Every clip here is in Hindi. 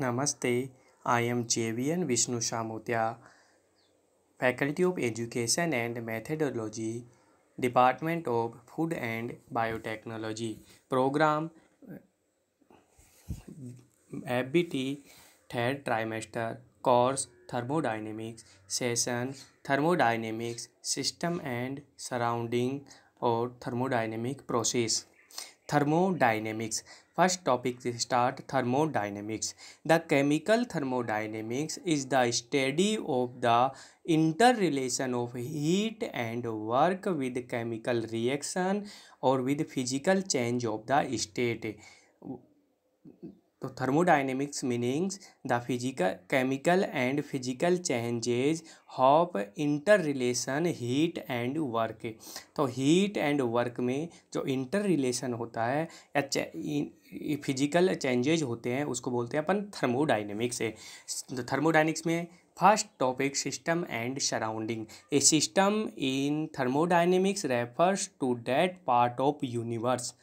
नमस्ते I am J V N Vishnu Shamotya faculty of education and methodology department of food and biotechnology programme F B T third trimester course thermodynamics session thermodynamics system and surrounding और thermodynamic process thermodynamics First topic is start thermodynamics. The chemical thermodynamics is the study of the interrelation of heat and work with chemical reaction or with physical change of the state. तो thermodynamics meanings the physical chemical and physical changes hop interrelation heat and work तो हीट एंड वर्क में जो इंटर रिलेशन होता है या फिजिकल चेंजेज होते हैं उसको बोलते हैं अपन थर्मोडाइनमिक्स है थर्मोडाइनमिक्स में first topic system and surrounding a system in thermodynamics refers to that part of universe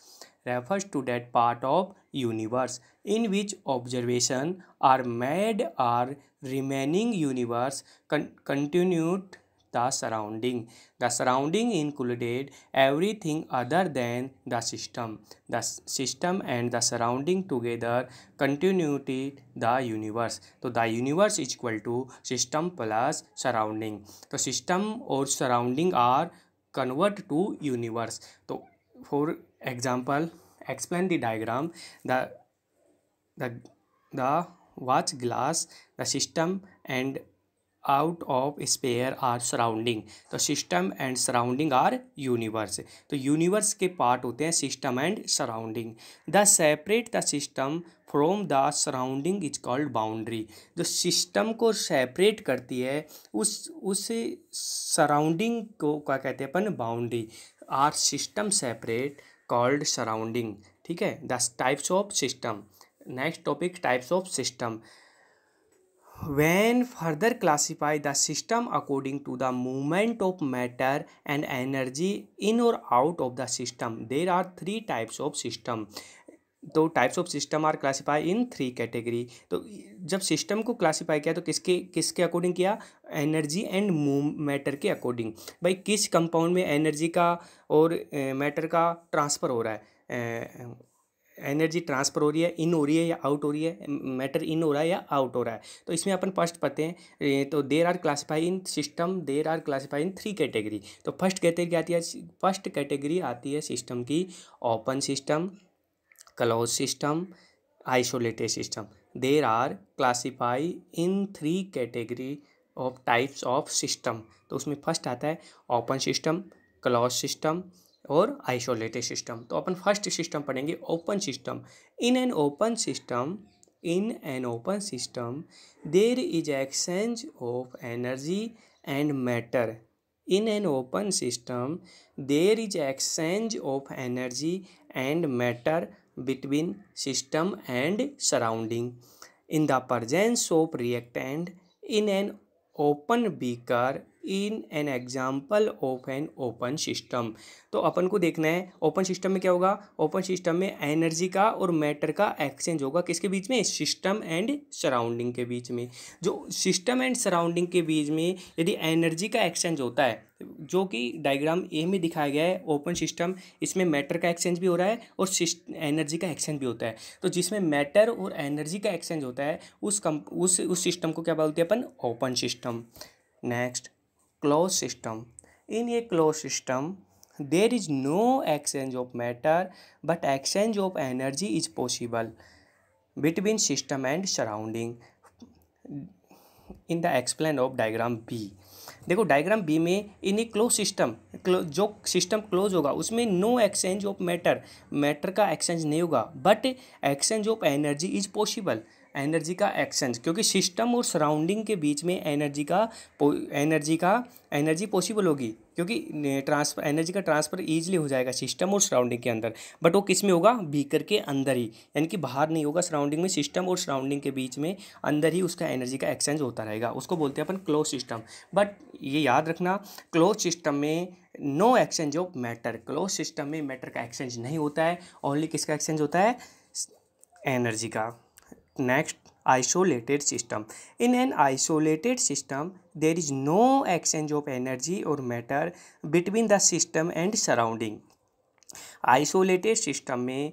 refers to that part of universe in which observation are made are remaining universe constitute the surrounding the surrounding included everything other than the system the system and the surrounding together constitute the universe तो the universe is equal to system plus surrounding तो सिस्टम और surrounding are convert to universe तो for example explain the diagram the watch glass the system and out of sphere are surrounding तो system and surrounding are universe तो यूनिवर्स के पार्ट होते हैं system and surrounding the separate the system from the surrounding is called boundary जो सिस्टम को सेपरेट करती है उस उस सराउंडिंग को क्या कहते हैं अपन boundary are system separate called surrounding ठीक है the types of system next topic types of system when further classify the system according to the movement of matter and energy in or out of the system there are three types of system तो types of system are classify in three category तो जब सिस्टम को क्लासीफाई किया तो किसके किसके अकॉर्डिंग किया एनर्जी एंड मूव मैटर के अकॉर्डिंग भाई किस कंपाउंड में एनर्जी का और मैटर का ट्रांसफ़र हो रहा है एनर्जी ट्रांसफ़र हो रही है इन हो रही है या आउट हो रही है मैटर इन हो रहा है या आउट हो रहा है तो इसमें अपन फर्स्ट पढ़ते हैं तो there are classify in system there are classify in three category तो फर्स्ट कैटेगरी आती है फर्स्ट कैटेगरी आती है सिस्टम की open system close system isolated system there are classify in three category of types of system तो उसमें फर्स्ट आता है ओपन सिस्टम क्लोज सिस्टम और आइसोलेटेड सिस्टम तो अपन फर्स्ट सिस्टम पढ़ेंगे open system in an open system in an open system there is exchange of energy and matter in an open system there is exchange of energy and matter between system and surrounding in the presence of reactant in an open beaker in an example of an open system तो अपन को देखना है ओपन सिस्टम में क्या होगा ओपन सिस्टम में एनर्जी का और मैटर का एक्सचेंज होगा किसके बीच में सिस्टम एंड सराउंडिंग के बीच में जो सिस्टम एंड सराउंडिंग के बीच में यदि एनर्जी का एक्सचेंज होता है जो कि डायग्राम ए में दिखाया गया है ओपन सिस्टम इसमें मैटर का एक्सचेंज भी हो रहा है और एनर्जी का एक्सचेंज भी होता है तो जिसमें मैटर और एनर्जी का एक्सचेंज होता है उस कम उस उस सिस्टम को क्या बोलते हैं अपन open system next close system in a close system there is no exchange of matter but exchange of energy is possible between system and surrounding in the explain of diagram B देखो डायग्राम बी में इन ए क्लोज सिस्टम जो सिस्टम क्लोज होगा उसमें no exchange of matter matter का एक्सचेंज नहीं होगा but exchange of energy is possible energy का एक्सचेंज क्योंकि सिस्टम और सराउंडिंग के बीच में एनर्जी का एनर्जी का एनर्जी पॉसिबल होगी क्योंकि ट्रांसफर एनर्जी का ट्रांसफर ईजिली हो जाएगा सिस्टम और सराउंडिंग के अंदर बट वो किस में होगा बीकर के अंदर ही यानी कि बाहर नहीं होगा सराउंडिंग में सिस्टम और सराउंडिंग के बीच में अंदर ही उसका एनर्जी का एक्सचेंज होता रहेगा उसको बोलते हैं अपन क्लोज सिस्टम बट ये याद रखना क्लोज सिस्टम में no exchange of matter close system में मैटर का एक्सचेंज नहीं होता है ओनली किसका एक्सचेंज होता है एनर्जी का next isolated system in an isolated system there is no exchange of energy और matter between the system and surrounding isolated system में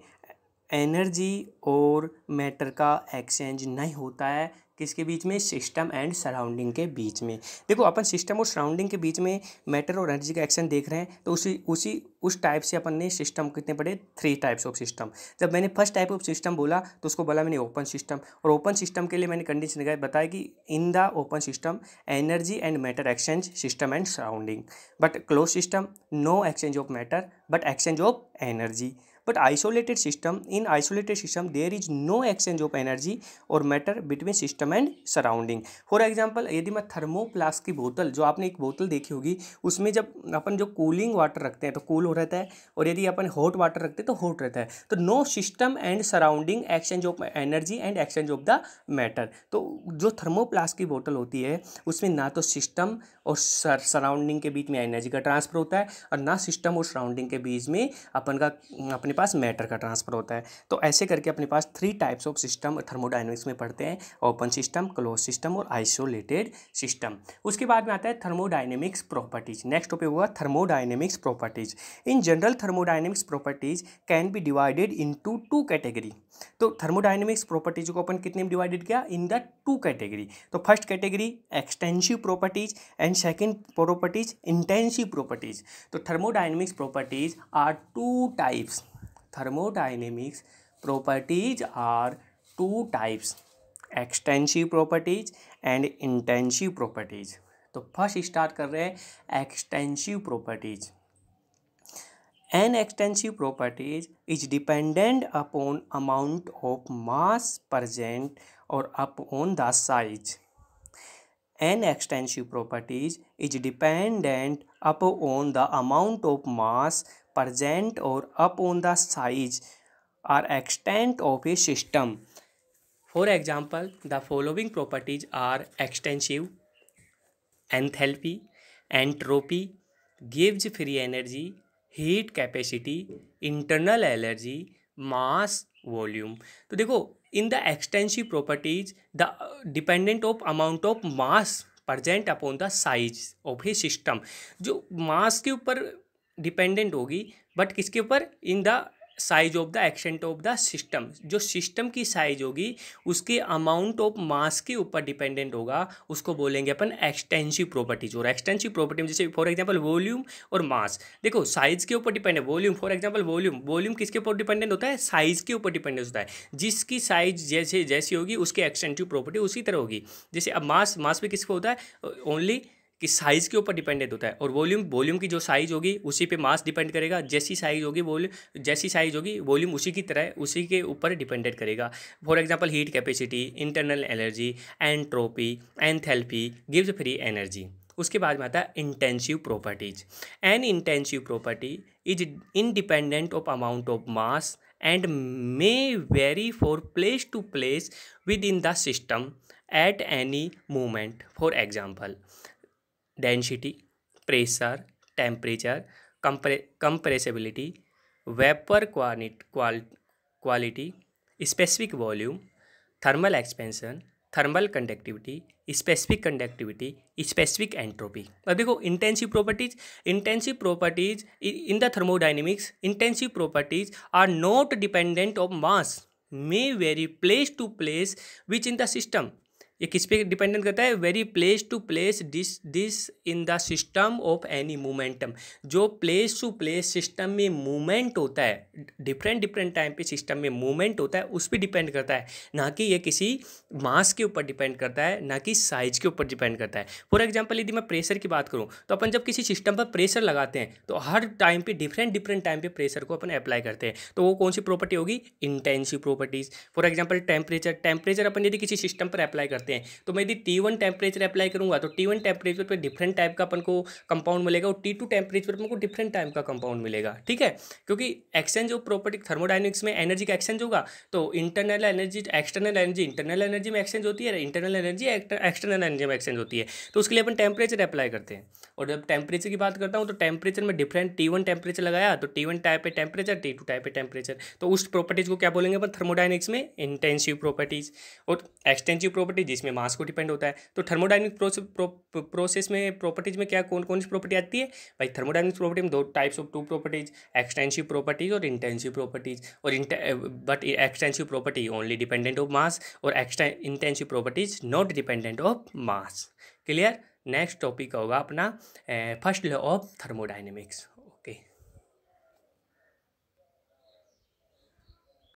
एनर्जी और मैटर का एक्सचेंज नहीं होता है किसके बीच में सिस्टम एंड सराउंडिंग के बीच में देखो अपन सिस्टम और सराउंडिंग के बीच में मैटर और एनर्जी का एक्शन देख रहे हैं तो उसी उसी उस टाइप से अपन ने सिस्टम कितने पड़े थ्री टाइप्स ऑफ सिस्टम जब मैंने फर्स्ट टाइप ऑफ सिस्टम बोला तो उसको बोला मैंने ओपन सिस्टम और ओपन सिस्टम के लिए मैंने कंडीशन लगाया बताया कि in the open system energy and matter exchange system and surrounding but close system no exchange of matter but exchange of energy but isolated system in isolated system there is no exchange of energy और matter between system and surrounding for example यदि मैं थर्मोप्लास की बोतल जो आपने एक बोतल देखी होगी उसमें जब अपन जो कूलिंग वाटर रखते हैं तो कूल हो रहता है और यदि अपन हॉट वाटर रखते हैं तो हॉट रहता है तो no system and surrounding exchange of energy and exchange of the matter तो जो थर्मोप्लास की बोतल होती है उसमें ना तो सिस्टम और सराउंडिंग के बीच में एनर्जी का ट्रांसफर होता है और ना सिस्टम और सराउंडिंग के बीच में अपन का अपने पास मैटर का ट्रांसफर होता है तो ऐसे करके अपने पास three types of system thermodynamics में पढ़ते हैं ओपन सिस्टम क्लोज सिस्टम और आइसोलेटेड सिस्टम उसके बाद में आता है थर्मोडाइनमिक्स प्रॉपर्टीज नेक्स्ट टॉपिक हुआ thermodynamics properties in general thermodynamics properties can be divided into two category तो थर्मोडाइनमिक्स प्रॉपर्टीज को अपन कितने में डिवाइडेड किया इन द टू कैटेगरी तो first category extensive properties and second properties intensive properties तो thermodynamics properties are to types thermodynamics properties are two types extensive properties and intensive properties तो फर्स्ट स्टार्ट कर रहे हैं extensive properties an extensive properties is dependent upon amount of mass present और upon the size an extensive properties is dependent upon the amount of mass present और upon the size or extent of a system for example the following properties are extensive enthalpy entropy गिव्ज free energy heat capacity internal energy mass volume तो देखो in the extensive properties the dependent of amount of mass present upon the size of a system जो मास के ऊपर डिपेंडेंट होगी बट किसके ऊपर in the size of the extent of the system जो सिस्टम की साइज होगी उसके अमाउंट ऑफ मास के ऊपर डिपेंडेंट होगा उसको बोलेंगे अपन एक्सटेंसिव प्रॉपर्टीज और एक्सटेंसिव प्रॉपर्टी में जैसे फॉर एग्जांपल वॉल्यूम और मास देखो साइज के ऊपर डिपेंड है volume for example volume volume किसके ऊपर डिपेंडेंट होता है साइज के ऊपर डिपेंडेंट होता है जिसकी साइज जैसे जैसी होगी उसकी एक्सटेंसिव प्रॉपर्टी उसी तरह होगी जैसे अब मास मास भी किसके होता है ओनली कि साइज़ के ऊपर डिपेंडेंट होता है और वॉल्यूम वॉल्यूम की जो साइज़ होगी उसी पे मास डिपेंड करेगा जैसी साइज़ होगी वॉल्यूम जैसी साइज़ होगी वॉल्यूम उसी की तरह उसी के ऊपर डिपेंडेंट करेगा for example heat capacity internal energy entropy enthalpy गिव्स फ्री एनर्जी उसके बाद में आता है intensive properties an intensive property is independent of amount of mass and may vary for place to place within the system at any moment for example density pressure temperature compre compressibility vapour quality specific volume thermal expansion thermal conductivity specific conductivity specific entropy अब देखो intensive properties intensive properties in the thermodynamics intensive properties are not dependent of mass may vary place to place which in the system ये किस पे डिपेंडेंट करता है vary place to place this this in the system of any momentum जो प्लेस टू प्लेस सिस्टम में मूवमेंट होता है डिफरेंट डिफरेंट टाइम पे सिस्टम में मूवमेंट होता है उस पर डिपेंड करता है ना कि ये किसी मास के ऊपर डिपेंड करता है ना कि साइज के ऊपर डिपेंड करता है फॉर एग्जाम्पल यदि मैं प्रेशर की बात करूँ तो अपन जब किसी सिस्टम पर प्रेशर लगाते हैं तो हर टाइम पर डिफरेंट डिफरेंट टाइम पर प्रेशर को अपन अप्लाई करते हैं तो वो कौन सी प्रॉपर्टी होगी intensive properties for example temperature temperature अपन यदि किसी सिस्टम पर अप्लाई करते करते हैं तो मैं यदि टी वन टेम्परेचर अप्लाई करूँगा तो टी वन टेम्परेचर पर डिफरेंट टाइप का अपन को कंपाउंड मिलेगा और टी टू टेम्परेचर पर डिफरेंट टाइप का कंपाउंड मिलेगा ठीक है क्योंकि एक्सचेंज ऑफ प्रॉपर्टी थर्मोडाइनिक्स में एनर्जी का एक्सचेंज होगा तो internal energy external energy internal energy में एक्सचेंज होती है इंटरनल एनर्जी एक्सटर्नल एनर्जी में एक्सचेंज होती है तो उसके लिए अपन टेम्परेचर अप्लाई करते हैं और जब टेम्परेचर की बात करता हूँ तो टेम्परेचर में डिफरेंट टी वन टेम्परेचर लगाया तो टी वन टाइप पर टेम्परेचर टी टू टाइप है टेम्परेचर तो उस प्रॉपर्टीज को क्या बोलेंगे अपन थर्मोडाइनिक्स में इंटेंसिव प्रॉपर्टीज और एक्सटेंसिव प्रॉपर्टीज जिसमें मास को डिपेंड होता है तो थर्मोडाइनमिक प्रोसेस में प्रॉपर्टीज में क्या कौन कौन सी प्रॉपर्टी आती है भाई थर्मोडाइनमिक प्रॉपर्टी में दो types of two properties extensive properties और इंटेंसिव प्रॉपर्टीज और but extensive property only dependent of mass और intensive properties not dependent of mass clear next topic होगा अपना फर्स्ट लॉ ऑफ थर्मोडाइनमिक्स